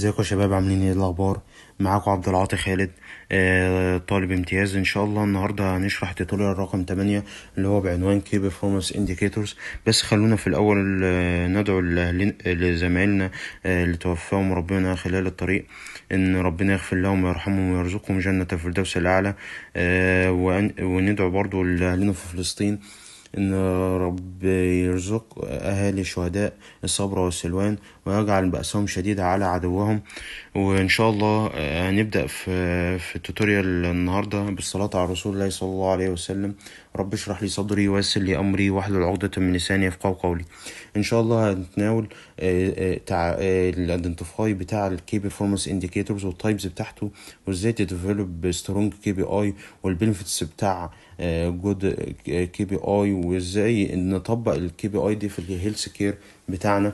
ازيكم يا شباب عاملين ايه الاخبار معاكم عبد العاطي خالد آه، طالب امتياز ان شاء الله النهارده هنشرح توتوريال رقم 8 اللي هو بعنوان كي بيرفورمانس انديكيتورز بس خلونا في الاول آه، ندعو لزمايلنا آه، اللي توفاهم ربنا خلال الطريق ان ربنا يغفر لهم ويرحمهم ويرزقهم جنه الفردوس الاعلى وندعو برضو لاهلنا في فلسطين إن رب يرزق أهالي الشهداء الصبر والسلوان ويجعل بأسهم شديد على عدوهم وإن شاء الله آه، هنبدأ في, في التوتوريال النهاردة بالصلاة على رسول الله صلى الله عليه وسلم رب اشرح لي صدري ويسر لي امري واحلل عقدة من لساني يفقهوا قولي ان شاء الله هنتناول آه، آه، آه، الايدنتيفاي بتاع الكي بيرفورمانس انديكيتورز والتايبز بتاعته وازاي تديفلوب سترونج كي بي اي والبنفيتس بتاع جود كي بي اي وازاي نطبق الكي بي اي دي في الهيلث كير بتاعنا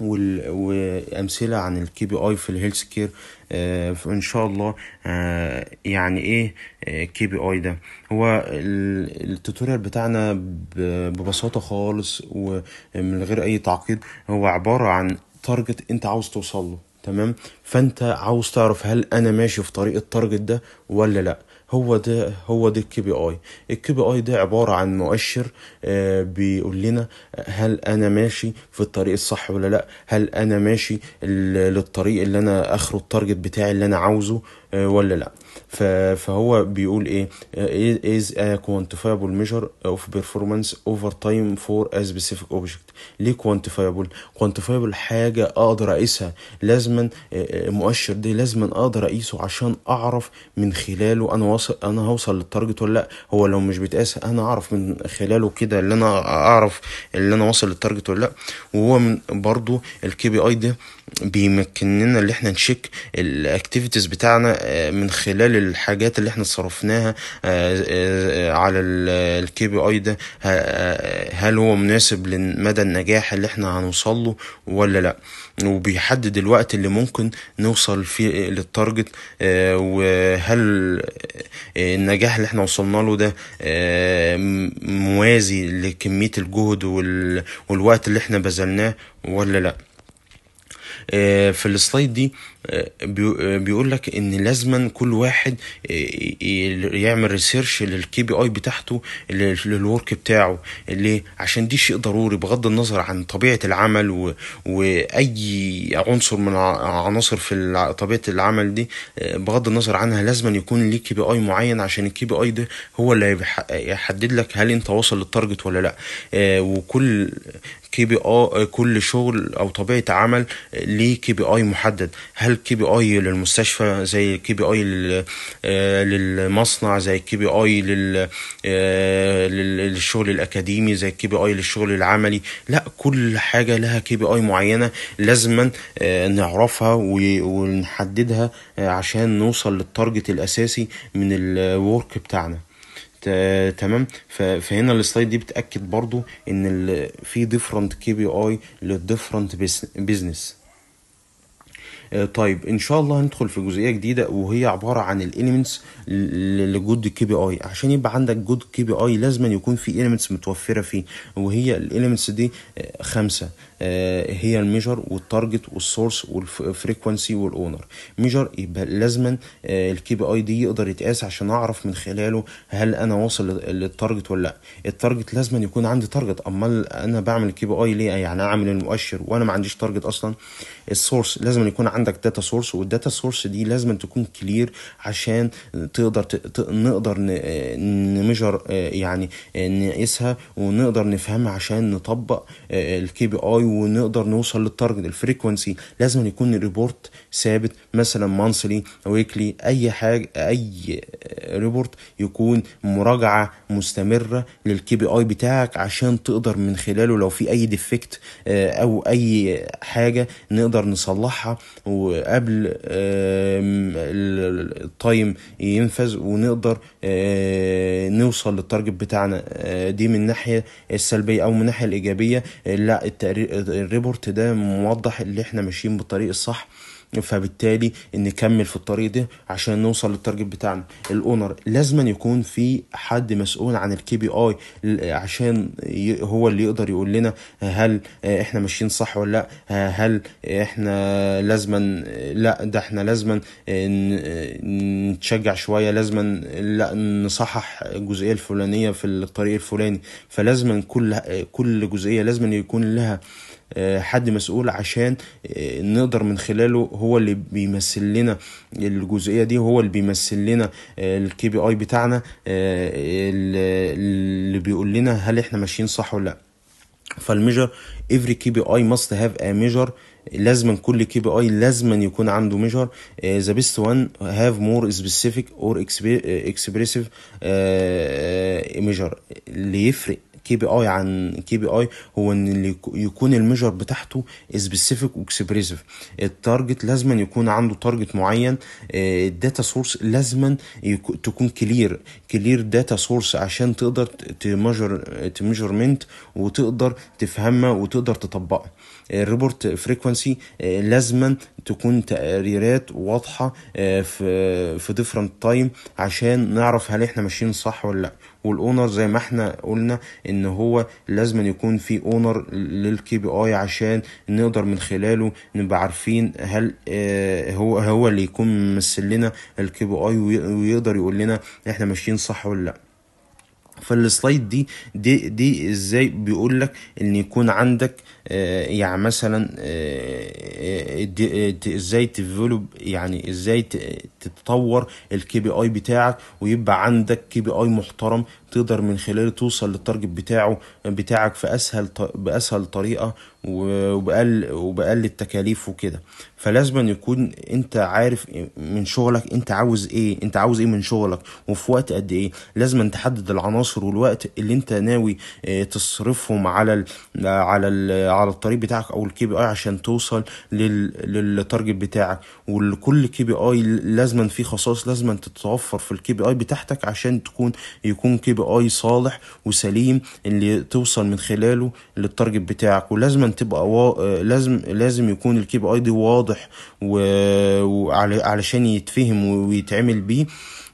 وال... وامثله عن الكي بي اي في الهيلث كير آه، ان شاء الله آه، يعني ايه آه، كي بي اي ده هو التوتوريال بتاعنا ببساطه خالص ومن غير اي تعقيد هو عباره عن تارجت انت عاوز توصل له تمام فانت عاوز تعرف هل انا ماشي في طريق التارجت ده ولا لا هو ده هو ده الكي بي اي الكي بي اي ده عباره عن مؤشر آه، بيقول لنا آه، هل انا ماشي في الطريق الصح ولا لا هل انا ماشي للطريق اللي انا اخره التارجت بتاعي اللي انا عاوزه آه، ولا لا فهو بيقول ايه is a quantifiable measure of performance over time for a specific object ليه quantifiable quantifiable حاجة اقدر اقيسها لازما آه، آه، مؤشر دي لازما اقدر اقيسه عشان اعرف من خلاله انا واصل انا هوصل للتارجت ولا لا هو لو مش بيتقاس انا اعرف من خلاله كده اللي انا اعرف اللي انا واصل للتارجت ولا لا وهو من برضو الكي بي اي ده بيمكننا اللي احنا نشيك الاكتيفيتيز بتاعنا آه، من خلال خلال الحاجات اللي احنا صرفناها آه، آه، آه، على الكي بي اي ده هل هو مناسب لمدى النجاح اللي احنا هنوصل له ولا لا وبيحدد الوقت اللي ممكن نوصل فيه للتارجت وهل النجاح اللي احنا وصلنا له ده موازي لكمية الجهد والوقت اللي احنا بذلناه ولا لا في السلايد دي بيقول لك ان لازما كل واحد آه، يعمل ريسيرش للكي بي اي بتاعته للورك بتاعه ليه عشان دي شيء ضروري بغض النظر عن طبيعه العمل واي عنصر من عناصر في طبيعه العمل دي آه، بغض النظر عنها لازما يكون ليه كي بي اي معين عشان الكي بي اي ده هو اللي هيحدد لك هل انت واصل للتارجت ولا لا آه، وكل كي بي اي كل شغل او طبيعه عمل ليه كي بي اي محدد هل الكي بي اي للمستشفى زي الكي بي اي آه، للمصنع زي الكي بي اي آه، للشغل الاكاديمي زي الكي بي اي للشغل العملي لا كل حاجه لها كي بي اي معينه لازما آه، نعرفها ونحددها عشان نوصل للتارجت الاساسي من الورك بتاعنا تمام فهنا السلايد دي بتاكد برضو ان في ديفرنت كي بي اي للديفرنت بزنس آه، طيب ان شاء الله هندخل في جزئيه جديده وهي عباره عن الاليمنتس لجود كي بي اي عشان يبقى عندك جود كي بي اي لازم يكون في اليمنتس متوفره فيه وهي الاليمنتس دي آه، خمسه آه، هي الميجر والتارجت والسورس والفريكونسي والاونر ميجر يبقى لازما الكي بي اي دي يقدر يتقاس عشان اعرف من خلاله هل انا واصل للتارجت ولا لا التارجت لازما يكون عندي تارجت امال انا بعمل الكي بي اي ليه يعني اعمل المؤشر وانا ما عنديش تارجت اصلا السورس لازم يكون عندك داتا سورس والداتا سورس دي لازم تكون كلير عشان تقدر نقدر آه، نميجر آه، يعني نقيسها ونقدر نفهمها عشان نطبق الكي بي اي ونقدر نوصل للتارجت الفريكونسي لازم يكون الريبورت ثابت مثلا مانسلي ويكلي اي حاجه اي ريبورت يكون مراجعه مستمره للكي بي اي بتاعك عشان تقدر من خلاله لو في اي ديفكت آه، او اي حاجه نقدر نصلحها وقبل التايم ينفذ ونقدر آه، نوصل للتارجت بتاعنا آه، دي من الناحيه السلبيه او من الناحيه الايجابيه لا الريبورت ده موضح اللي احنا ماشيين بالطريق الصح فبالتالي نكمل في الطريق ده عشان نوصل للتارجت بتاعنا الاونر لازما يكون في حد مسؤول عن الكي بي اي عشان هو اللي يقدر يقول لنا هل احنا ماشيين صح ولا لا هل احنا لازما لا ده احنا لازما نتشجع شويه لازما لا نصحح الجزئيه الفلانيه في الطريق الفلاني فلازما كل كل جزئيه لازما يكون لها آه، حد مسؤول عشان آه، نقدر من خلاله هو اللي بيمثل لنا الجزئيه دي هو اللي بيمثل لنا الكي بي اي بتاعنا آه، اللي بيقول لنا هل احنا ماشيين صح ولا لا فالميجر افري كي بي اي ماست هاف ا ميجر لازما كل كي بي اي لازما يكون عنده ميجر ذا بيست وان هاف مور سبيسيفيك اور اكسبريسيف ميجر اللي يفرق كي بي اي عن كي بي اي هو ان اللي يكون الميجر بتاعته سبيسيفيك واكسبريسيف التارجت لازما يكون عنده تارجت معين الداتا آه، سورس لازما تكون كلير كلير داتا سورس عشان تقدر تميجر تميجرمنت وتقدر تفهمها وتقدر تطبقها الريبورت آه، فريكونسي آه، لازما تكون تقريرات واضحه في في ديفرنت تايم عشان نعرف هل احنا ماشيين صح ولا لا والاونر زي ما احنا قلنا ان هو لازم يكون في اونر للكي بي اي عشان نقدر من خلاله نبقى عارفين هل آه، هو هو اللي يكون ممثل لنا الكي بي اي ويقدر يقول لنا احنا ماشيين صح ولا لا فالسلايد دي دي دي ازاي بيقول لك ان يكون عندك آه، يعني مثلا آه، ازاي تديفلوب يعني ازاي تتطور الكي بي اي بتاعك ويبقى عندك كي بي اي محترم تقدر من خلاله توصل للتارجت بتاعه بتاعك في اسهل باسهل طريقه وبأقل وبأقل التكاليف وكده فلازم يكون انت عارف من شغلك انت عاوز ايه انت عاوز ايه من شغلك وفي وقت قد ايه لازم تحدد العناصر والوقت اللي انت ناوي آه، تصرفهم على الـ على الـ على الطريق بتاعك او الكي بي اي عشان توصل للتارجت بتاعك ولكل كي بي اي لازم لازما في خصائص لازما تتوفر في الكي بي اي بتاعتك عشان تكون يكون كي بي اي صالح وسليم اللي توصل من خلاله للتارجت بتاعك ولازما تبقى و... لازم لازم يكون الكي بي اي دي واضح و... وعلشان يتفهم ويتعمل بيه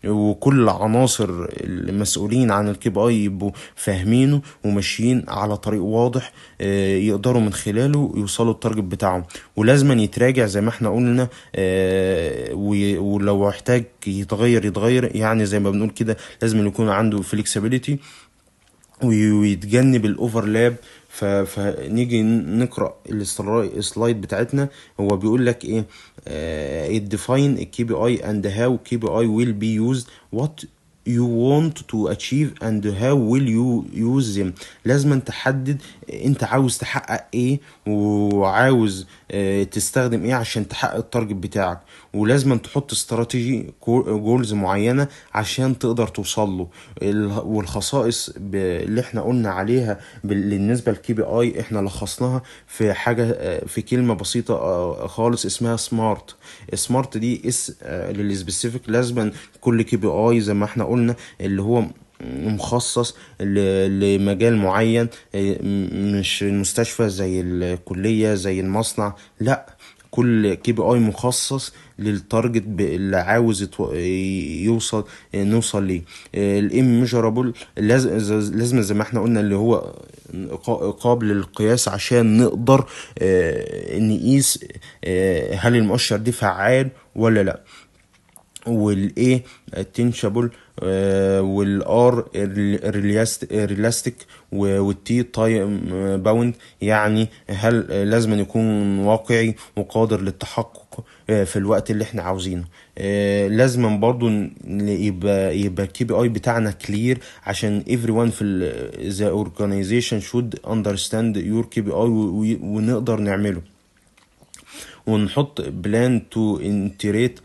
وكل عناصر المسؤولين عن الكيب اي يبقوا فاهمينه وماشيين على طريق واضح آه، يقدروا من خلاله يوصلوا التارجت بتاعهم ولازما يتراجع زي ما احنا قلنا آه، ولو احتاج يتغير يتغير يعني زي ما بنقول كده لازم يكون عنده فليكسبيليتي ويتجنب الاوفرلاب فنيجي نقرا السلايد بتاعتنا هو بيقول لك ايه it define a KPI and how KPI will be used what you want to achieve and how will you use them لازم تحدد انت عاوز تحقق ايه وعاوز تستخدم ايه عشان تحقق التارجت بتاعك ولازم تحط استراتيجي جولز معينة عشان تقدر توصل له والخصائص اللي احنا قلنا عليها بالنسبة للكي بي اي احنا لخصناها في حاجة في كلمة بسيطة آه، خالص اسمها سمارت سمارت دي اس آه، للسبيسيفيك لازم كل كي بي اي زي ما احنا قلنا اللي هو مخصص لمجال معين آه، مش المستشفى زي الكلية زي المصنع لا كل كي بي اي مخصص للتارجت اللي عاوز يوصل آه، نوصل ليه آه، الام ميجرابل لازم زي ما احنا قلنا اللي هو قابل للقياس عشان نقدر نقيس هل المؤشر دي فعال ولا لا والايه تنشابل والار ريلاستيك والتي تايم باوند يعني هل لازم يكون واقعي وقادر للتحقق آه، في الوقت اللي احنا عاوزينه آه، لازم برضو يبقى يبقى الكي بي اي بتاعنا كلير عشان ايفري وان في ذا شود اندرستاند يور كي بي اي ونقدر نعمله ونحط بلان تو انتريت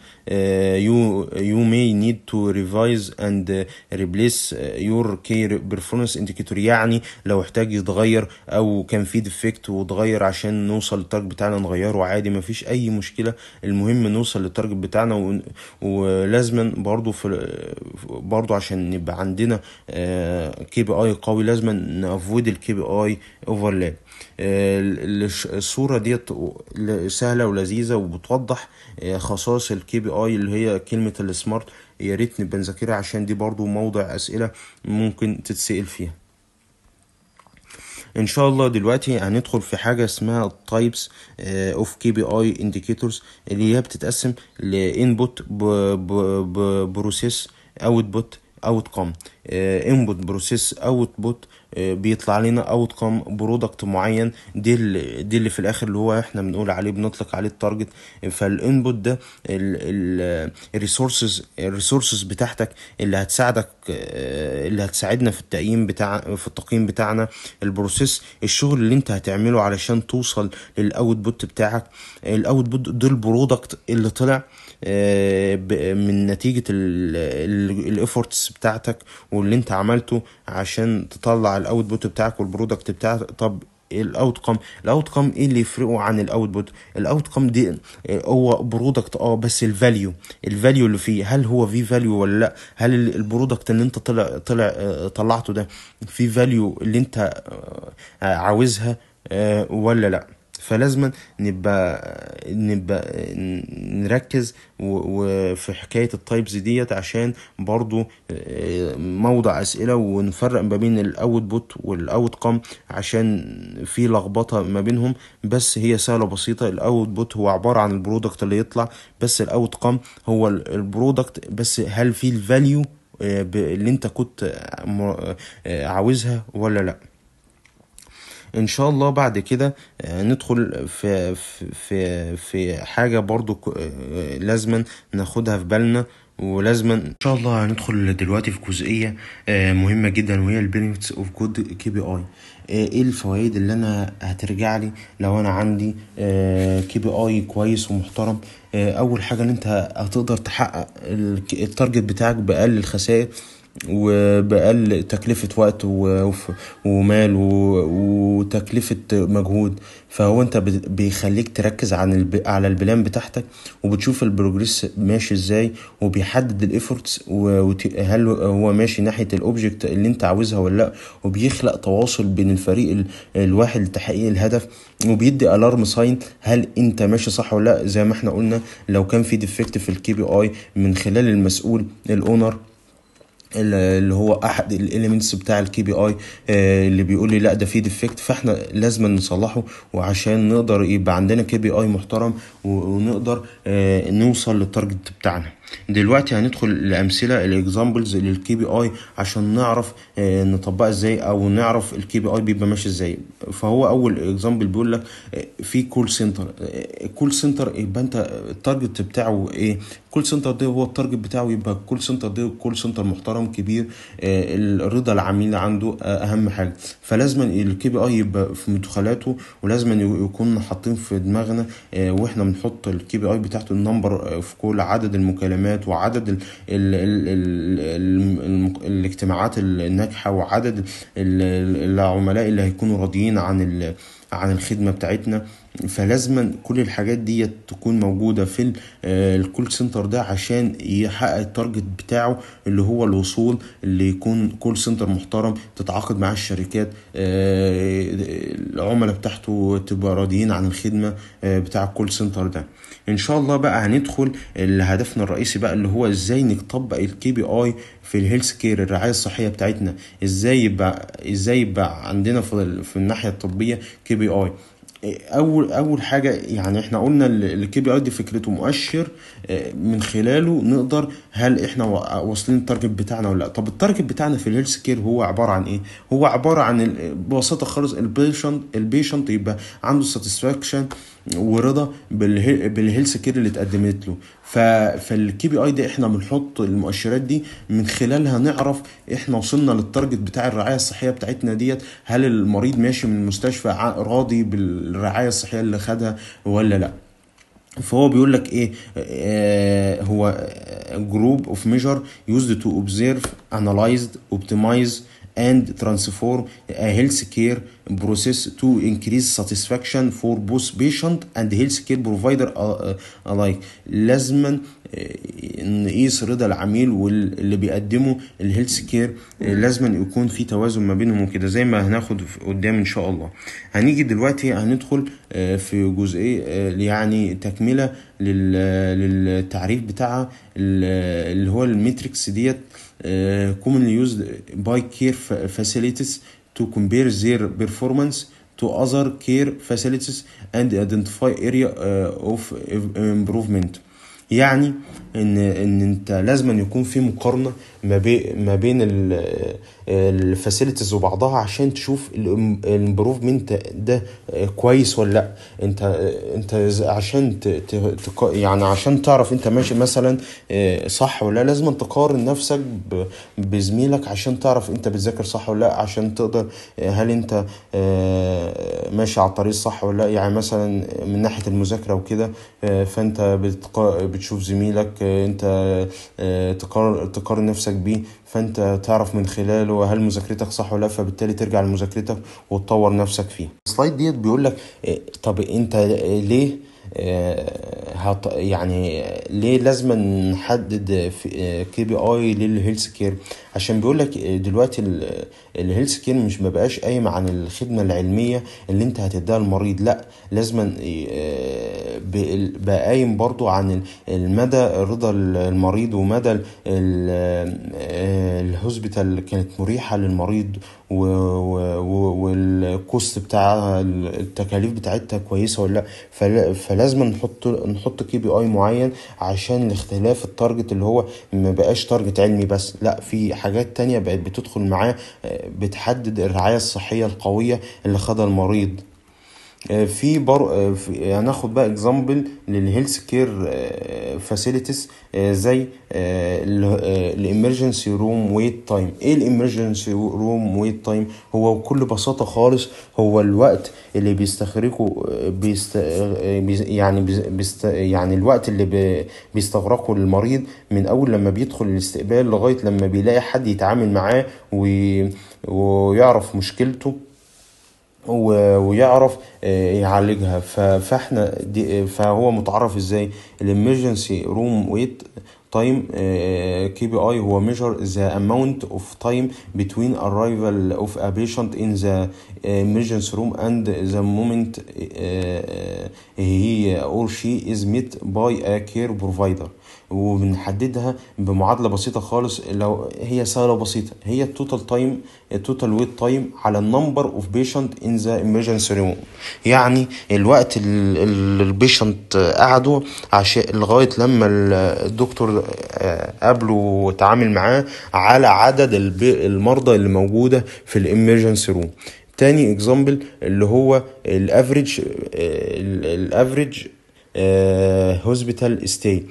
يو يو ماي نيد تو ريفايز اند ريبليس يور كي بيرفورمانس انديكيتور يعني لو احتاج يتغير او كان في ديفكت واتغير عشان نوصل للتارجت بتاعنا نغيره عادي مفيش اي مشكله المهم نوصل للتارجت بتاعنا ولازما برضو في برضو عشان نبقى عندنا كي بي اي قوي لازما نافويد الكي بي اي اوفرلاب آه، الصوره ديت سهله ولذيذه وبتوضح آه، خصائص الكي بي اي اللي هي كلمه السمارت يا ريت نبقى نذاكرها عشان دي برضو موضع اسئله ممكن تتسال فيها ان شاء الله دلوقتي هندخل في حاجه اسمها التايبس اوف كي بي اي انديكيتورز اللي هي بتتقسم لانبوت بروسيس اوتبوت اوتكم انبوت بروسيس اوتبوت بيطلع لنا اوتكم برودكت معين دي اللي دي اللي في الاخر اللي هو احنا بنقول عليه بنطلق عليه التارجت فالانبوت ده الريسورسز الريسورسز بتاعتك اللي هتساعدك آه، اللي هتساعدنا في التقييم بتاع في التقييم بتاعنا البروسيس الشغل اللي انت هتعمله علشان توصل للاوتبوت بتاعك الاوتبوت ده البرودكت اللي طلع آه، من نتيجه الافورتس بتاعتك واللي انت عملته عشان تطلع الاوتبوت بتاعك والبرودكت بتاعك طب الاوت الاوت الاوتكم ايه اللي يفرقه عن الاوت بوت الاوت الاوتكم دي هو برودكت اه بس الفاليو الفاليو اللي فيه هل هو في فاليو ولا لا هل البرودكت اللي انت طلع طلع اه، طلعته ده في فاليو اللي انت اه، عاوزها اه، ولا لا فلازم نبقى نبقى نركز وفي حكاية التايبز ديت عشان برضو آه، موضع أسئلة ونفرق ما بين الأوتبوت والأوتكم عشان في لخبطة ما بينهم بس هي سهلة بسيطة الأوتبوت هو عبارة عن البرودكت اللي يطلع بس الأوتكم هو البرودكت بس هل في الفاليو آه، اللي انت كنت آه، عاوزها ولا لأ ان شاء الله بعد كده آه، ندخل في في في حاجه برضو آه، لازما ناخدها في بالنا ولازما ان شاء الله هندخل دلوقتي في جزئيه آه، مهمه جدا وهي البينفيتس اوف جود كي بي اي ايه الفوائد اللي انا هترجع لي لو انا عندي كي بي اي كويس ومحترم اول حاجه ان انت هتقدر تحقق التارجت بتاعك باقل الخسائر وبأقل تكلفة وقت ومال وتكلفة مجهود فهو انت بيخليك تركز عن على البلان بتاعتك وبتشوف البروجريس ماشي ازاي وبيحدد الافورتس وهل هو ماشي ناحية الاوبجكت اللي انت عاوزها ولا لا وبيخلق تواصل بين الفريق الواحد لتحقيق الهدف وبيدي الارم ساين هل انت ماشي صح ولا لا زي ما احنا قلنا لو كان في ديفكت في الكي بي اي من خلال المسؤول الاونر اللي هو احد الاليمنتس بتاع الكي بي اي آه، اللي بيقول لي لا ده في ديفكت فاحنا لازم نصلحه وعشان نقدر يبقى عندنا كي بي اي محترم ونقدر آه، نوصل للتارجت بتاعنا دلوقتي هندخل الامثله الاكزامبلز للكي بي اي عشان نعرف آه، نطبقها ازاي او نعرف الكي بي اي بيبقى ماشي ازاي فهو اول اكزامبل بيقول لك آه، في كول سنتر الكول سنتر يبقى انت التارجت بتاعه ايه الكول سنتر ده هو التارجت بتاعه يبقى الكول سنتر ده كول سنتر محترم كبير آه، رضا العميل عنده اهم حاجه فلازم الكي بي اي يبقى في مدخلاته ولازم يكون حاطين في دماغنا واحنا بنحط الكي بي اي بتاعته النمبر في كل عدد المكالمات الخدمات وعدد الـ الـ الـ الاجتماعات الناجحه وعدد العملاء اللي هيكونوا راضيين عن عن الخدمه بتاعتنا فلازما كل الحاجات دي تكون موجودة في الكول آه سنتر ده عشان يحقق التارجت بتاعه اللي هو الوصول اللي يكون كول سنتر محترم تتعاقد مع الشركات آه آه العملاء بتاعته تبقى راضيين عن الخدمة بتاع الكول سنتر ده ان شاء الله بقى هندخل لهدفنا الرئيسي بقى اللي هو ازاي نطبق الكي بي اي في الهيلث كير الرعايه الصحيه بتاعتنا ازاي يبقى ازاي يبقى عندنا في, في الناحيه الطبيه كي بي اي اول اول حاجه يعني احنا قلنا الكي بي اي دي فكرته مؤشر آه، من خلاله نقدر هل احنا واصلين التارجت بتاعنا ولا لا طب التارجت بتاعنا في الهيلث كير هو عباره عن ايه هو عباره عن ببساطه خالص البيشنت البيشنت يبقى عنده ساتسفاكشن ورضا بالهيلث كير اللي اتقدمت له فالكي بي اي دي احنا بنحط المؤشرات دي من خلالها نعرف احنا وصلنا للتارجت بتاع الرعايه الصحيه بتاعتنا ديت هل المريض ماشي من المستشفى راضي بالرعايه الصحيه اللي خدها ولا لا فهو بيقول لك ايه آه هو جروب اوف ميجر يوزد تو اوبزيرف انالايزد اوبتمايز آه and transform a healthcare process to increase satisfaction for both patient and healthcare provider uh, uh, alike لازما آه، نقيس رضا العميل واللي بيقدمه الهيلث كير آه، لازما يكون في توازن ما بينهم وكده زي ما هناخد قدام ان شاء الله هنيجي دلوقتي هندخل آه، في جزئيه يعني تكمله للتعريف بتاعها اللي هو الميتريكس ديت commonly used by care facilities to compare their performance to other care facilities and identify area eh, of improvement يعني ان ان انت لازم يكون في مقارنه ما بين ما بين الفاسيلتيز وبعضها عشان تشوف الامبروفمنت ده كويس ولا لا انت انت عشان يعني عشان تعرف انت ماشي مثلا آه، صح ولا لازم تقارن نفسك بزميلك عشان تعرف انت بتذاكر صح ولا لا عشان تقدر آه، هل انت آه، ماشي على الطريق الصح ولا لا يعني مثلا من ناحيه المذاكره وكده فانت بتشوف زميلك انت آه، تقارن تقارن نفسك بيه فانت تعرف من خلاله هل مذاكرتك صح ولا فبالتالي ترجع لمذاكرتك وتطور نفسك فيه السلايد ديت بيقول لك آه، طب انت ليه آه، يعني ليه لازم نحدد كي بي اي للهيلث كير عشان بيقول لك دلوقتي الهيلث كير مش مبقاش قايم عن الخدمه العلميه اللي انت هتديها للمريض لا لازم آه، بقى قايم برضو عن المدى رضا المريض ومدى الهوسبيتال آه، كانت مريحه للمريض والكوست بتاع التكاليف بتاعتها كويسه ولا لا فلازم نحط نحط كي بي اي معين عشان اختلاف التارجت اللي هو ما بقاش تارجت علمي بس لا في حاجات تانية بقت بتدخل معاه آه، بتحدد الرعايه الصحيه القويه اللي خدها المريض آه، في بر آه، يعني هناخد بقى اكزامبل للهيلث كير فاسيلتيز زي الامرجنسي روم ويت تايم ايه الامرجنسي روم ويت تايم هو بكل بساطه خالص هو الوقت اللي بيستخرجه آه، بيست يعني بيست يعني الوقت اللي بيستغرقه المريض من اول لما بيدخل الاستقبال لغايه لما بيلاقي حد يتعامل معاه ويعرف مشكلته ويعرف يعالجها فاحنا دي فهو متعرف ازاي الامرجنسي روم ويت تايم كي بي اي هو ميجر ذا اماونت اوف تايم between arrival of a patient in the emergency room and the moment he or she is met by a care provider وبنحددها بمعادله بسيطه خالص لو هي سهله وبسيطه هي التوتال تايم التوتال ويت تايم على النمبر اوف بيشنت ان ذا ايمرجنسي روم يعني الوقت اللي البيشنت قعده عشان لغايه لما الدكتور آه، قابله وتعامل معاه على عدد المرضى اللي موجوده في الامرجنسي روم تاني اكزامبل اللي هو الافريج آه، الافريج هوسبيتال آه، آه، ستي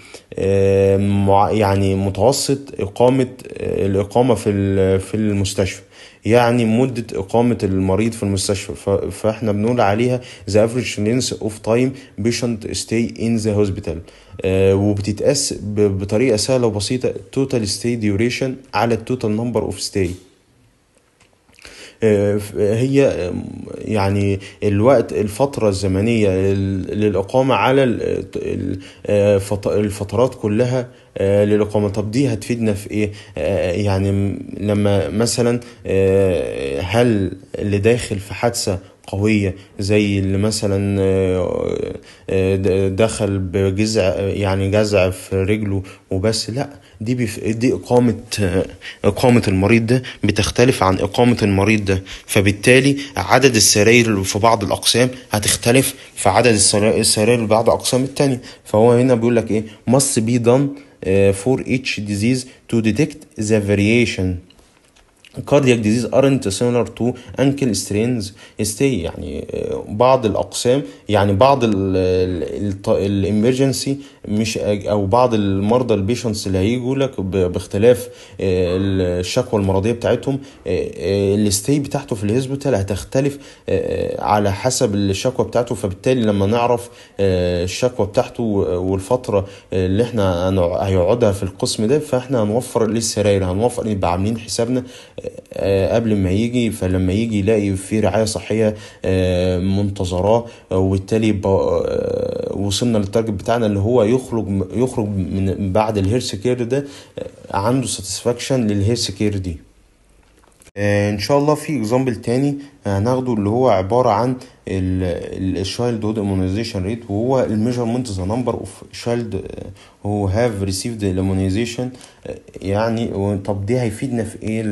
يعني متوسط اقامه آه، الاقامه في في المستشفى يعني مدة إقامة المريض في المستشفى فإحنا بنقول عليها the average length of time patient stay in the hospital وبتتقاس بطريقة سهلة وبسيطة total stay duration على التوتال نمبر اوف stay آه، هي يعني الوقت الفترة الزمنية للإقامة على آه، آه، الفترات كلها آه، للإقامة طب دي هتفيدنا في ايه آه، يعني لما مثلا آه، هل اللي داخل في حادثة قوية زي اللي مثلا دخل بجزع يعني جزع في رجله وبس لا دي بيف... دي إقامة إقامة المريض ده بتختلف عن إقامة المريض ده فبالتالي عدد السراير في بعض الأقسام هتختلف في عدد السراير في بعض الأقسام التانية فهو هنا بيقول لك إيه مص بي done Uh, for each disease to detect the variation cardiac disease aren't similar to ankle strains stay يعني uh, بعض الاقسام يعني بعض الايمرجنسي مش او بعض المرضى البيشنتس اللي هيجوا لك باختلاف آه، الشكوى المرضيه بتاعتهم آه، آه، الستي بتاعته في الهوسبيتال هتختلف على حسب الشكوى بتاعته فبالتالي لما نعرف الشكوى بتاعته والفتره اللي احنا هيقعدها في القسم ده فاحنا هنوفر للسراير هنوفر نبقى عاملين حسابنا قبل ما يجي فلما يجي يلاقي في رعايه صحيه منتظراه وبالتالي وصلنا للتارجت بتاعنا اللي هو يخرج يخرج من بعد الهيرث كير ده آه، عنده ساتسفاكشن للهير سكير دي آه، ان شاء الله في اكزامبل تاني هناخده آه، اللي هو عباره عن الشايلد هود امونيزيشن ريت وهو الميجرمنت ذا نمبر اوف شايلد هو هاف ريسيفد الامونيزيشن يعني طب دي هيفيدنا في ايه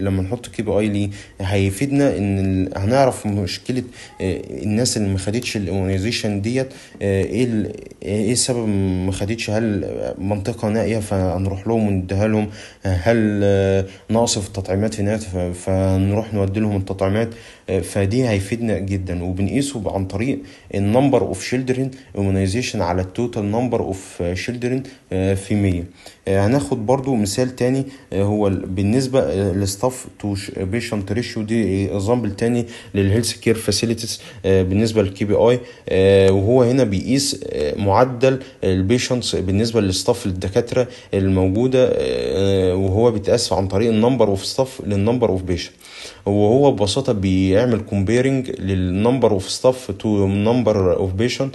لما نحط كي بي اي ليه هيفيدنا ان هنعرف مشكله آه، الناس اللي ما خدتش الامونيزيشن ديت آه، ايه ايه السبب ما خدتش هل منطقه نائيه فنروح لهم ونديها لهم هل ناقص في التطعيمات هناك فنروح نودي لهم التطعيمات آه، فدي هيفيدنا جدا وبنقيسه عن طريق النمبر اوف شيلدرن immunization على التوتال نمبر اوف شيلدرن في 100 آه، هناخد برضو مثال تاني آه، هو بالنسبه للستاف تو بيشنت ريشيو دي اكزامبل آه، تاني للهيلث كير فاسيلتيز بالنسبه للكي بي اي وهو هنا بيقيس معدل البيشنتس بالنسبه للستاف الدكاتره الموجوده وهو بيتقاس عن طريق النمبر اوف ستاف للنمبر اوف بيشنت وهو ببساطه بيعمل كومبيرنج للنمبر اوف ستاف تو نمبر اوف بيشنت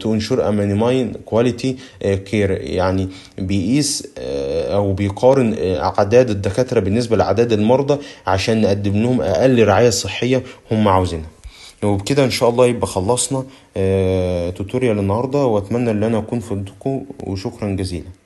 تو انشور امينيماين كواليتي كير يعني بيقيس آه، او بيقارن آه، اعداد الدكاتره بالنسبه لاعداد المرضى عشان نقدم لهم اقل رعايه صحيه هم عاوزينها وبكده ان شاء الله يبقى خلصنا توتوريال آه، النهارده واتمنى ان انا اكون فدتكم وشكرا جزيلا